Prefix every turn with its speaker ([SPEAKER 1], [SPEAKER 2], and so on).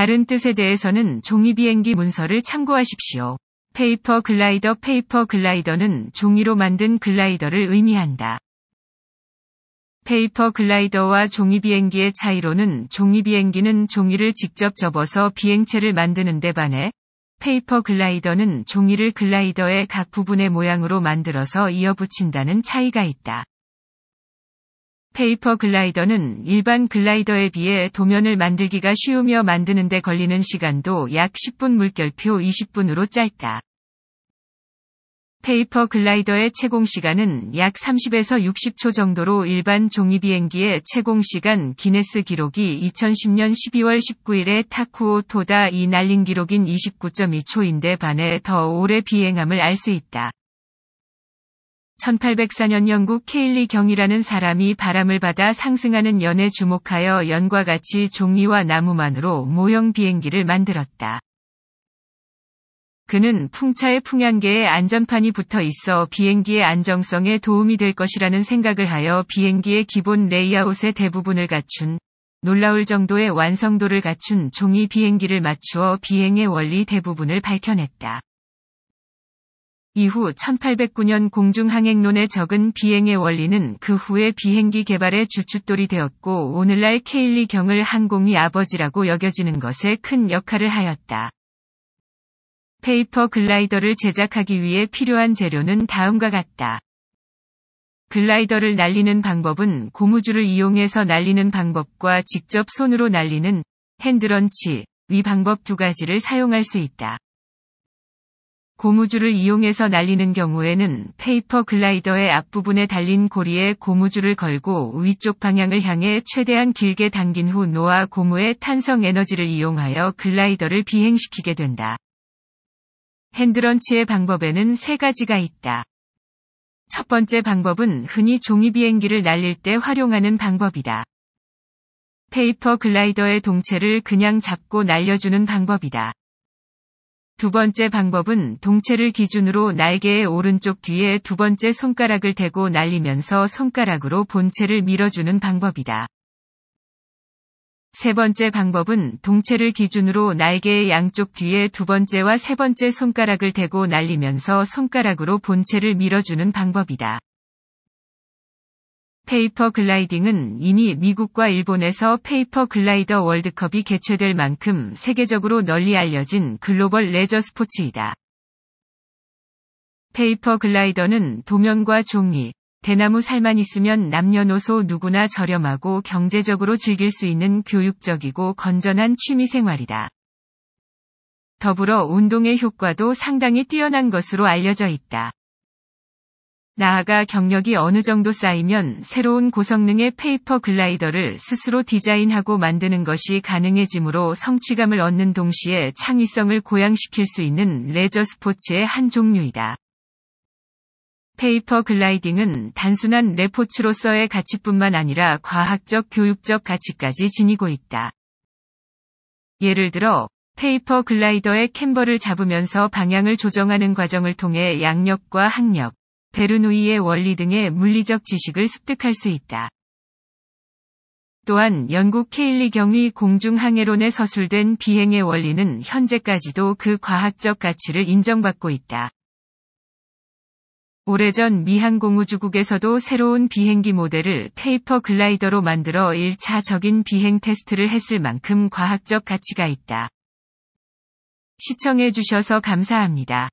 [SPEAKER 1] 다른 뜻에 대해서는 종이 비행기 문서를 참고하십시오. 페이퍼 글라이더 페이퍼 글라이더는 종이로 만든 글라이더를 의미한다. 페이퍼 글라이더와 종이 비행기의 차이로는 종이 비행기는 종이를 직접 접어서 비행체를 만드는 데 반해 페이퍼 글라이더는 종이를 글라이더의 각 부분의 모양으로 만들어서 이어붙인다는 차이가 있다. 페이퍼 글라이더는 일반 글라이더에 비해 도면을 만들기가 쉬우며 만드는데 걸리는 시간도 약 10분 물결표 20분으로 짧다. 페이퍼 글라이더의 채공 시간은 약 30에서 60초 정도로 일반 종이 비행기의 채공 시간 기네스 기록이 2010년 12월 19일에 타쿠오 토다 이 날린 기록인 29.2초인데 반해 더 오래 비행함을 알 수 있다. 1804년 영국 케일리 경이라는 사람이 바람을 받아 상승하는 연에 주목하여 연과 같이 종이와 나무만으로 모형 비행기를 만들었다. 그는 풍차의 풍향계에 안전판이 붙어 있어 비행기의 안정성에 도움이 될 것이라는 생각을 하여 비행기의 기본 레이아웃의 대부분을 갖춘 놀라울 정도의 완성도를 갖춘 종이 비행기를 맞추어 비행의 원리 대부분을 밝혀냈다. 이후 1809년 공중항행론에 적은 비행의 원리는 그 후에 비행기 개발의 주춧돌이 되었고 오늘날 케일리 경을 항공의 아버지라고 여겨지는 것에 큰 역할을 하였다. 페이퍼 글라이더를 제작하기 위해 필요한 재료는 다음과 같다. 글라이더를 날리는 방법은 고무줄을 이용해서 날리는 방법과 직접 손으로 날리는 핸드런치, 위 방법 두 가지를 사용할 수 있다. 고무줄을 이용해서 날리는 경우에는 페이퍼 글라이더의 앞부분에 달린 고리에 고무줄을 걸고 위쪽 방향을 향해 최대한 길게 당긴 후노아 고무의 탄성 에너지를 이용하여 글라이더를 비행시키게 된다. 핸드런치의 방법에는 세 가지가 있다. 첫 번째 방법은 흔히 종이 비행기를 날릴 때 활용하는 방법이다. 페이퍼 글라이더의 동체를 그냥 잡고 날려주는 방법이다. 두 번째 방법은 동체를 기준으로 날개의 오른쪽 뒤에 두 번째 손가락을 대고 날리면서 손가락으로 본체를 밀어주는 방법이다. 세 번째 방법은 동체를 기준으로 날개의 양쪽 뒤에 두 번째와 세 번째 손가락을 대고 날리면서 손가락으로 본체를 밀어주는 방법이다. 페이퍼 글라이딩은 이미 미국과 일본에서 페이퍼 글라이더 월드컵이 개최될 만큼 세계적으로 널리 알려진 글로벌 레저 스포츠이다. 페이퍼 글라이더는 도면과 종이, 대나무 살만 있으면 남녀노소 누구나 저렴하고 경제적으로 즐길 수 있는 교육적이고 건전한 취미 생활이다. 더불어 운동의 효과도 상당히 뛰어난 것으로 알려져 있다. 나아가 경력이 어느 정도 쌓이면 새로운 고성능의 페이퍼 글라이더를 스스로 디자인하고 만드는 것이 가능해지므로 성취감을 얻는 동시에 창의성을 고양시킬 수 있는 레저 스포츠의 한 종류이다. 페이퍼 글라이딩은 단순한 레포츠로서의 가치뿐만 아니라 과학적 교육적 가치까지 지니고 있다. 예를 들어 페이퍼 글라이더의 캠버를 잡으면서 방향을 조정하는 과정을 통해 양력과 학력, 베르누이의 원리 등의 물리적 지식을 습득할 수 있다. 또한 영국 케일리 경위 공중항해론에 서술된 비행의 원리는 현재까지도 그 과학적 가치를 인정받고 있다. 오래전 미항공우주국에서도 새로운 비행기 모델을 페이퍼 글라이더로 만들어 1차적인 비행 테스트를 했을 만큼 과학적 가치가 있다. 시청해주셔서 감사합니다.